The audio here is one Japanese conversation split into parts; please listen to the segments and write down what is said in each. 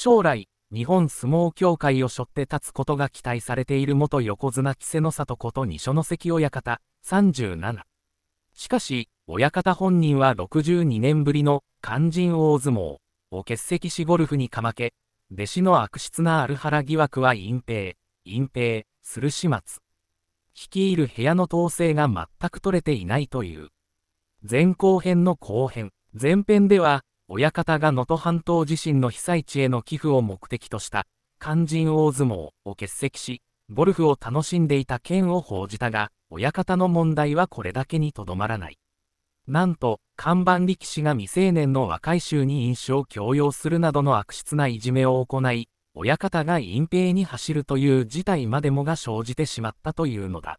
将来、日本相撲協会を背負って立つことが期待されている元横綱稀勢の里こと二所ノ関親方、37。しかし、親方本人は62年ぶりの肝心大相撲を欠席しゴルフにかまけ、弟子の悪質なアルハラ疑惑は隠蔽、隠蔽、する始末。率いる部屋の統制が全く取れていないという。前後編の後編、前編では、親方が能登半島地震の被災地への寄付を目的とした肝心大相撲を欠席し、ゴルフを楽しんでいた件を報じたが、親方の問題はこれだけにとどまらない。なんと、看板力士が未成年の若い衆に飲酒を強要するなどの悪質ないじめを行い、親方が隠蔽に走るという事態までもが生じてしまったというのだ。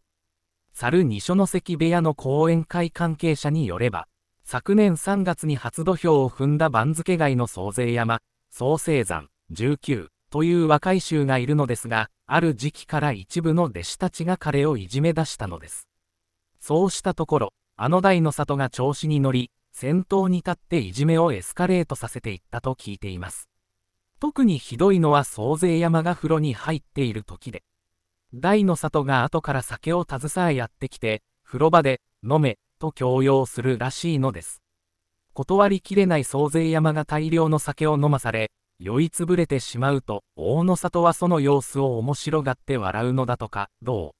猿二所ノ関部屋の後援会関係者によれば、昨年3月に初土俵を踏んだ番付外の総勢山、総生山、19という若い衆がいるのですが、ある時期から一部の弟子たちが彼をいじめ出したのです。そうしたところ、あの大の里が調子に乗り、先頭に立っていじめをエスカレートさせていったと聞いています。特にひどいのは総勢山が風呂に入っている時で、大の里が後から酒を携えやってきて、風呂場で、飲め、と強要するらしいのです。断りきれない総勢山が大量の酒を飲まされ、酔いつぶれてしまうと、大野里はその様子を面白がって笑うのだとか、どう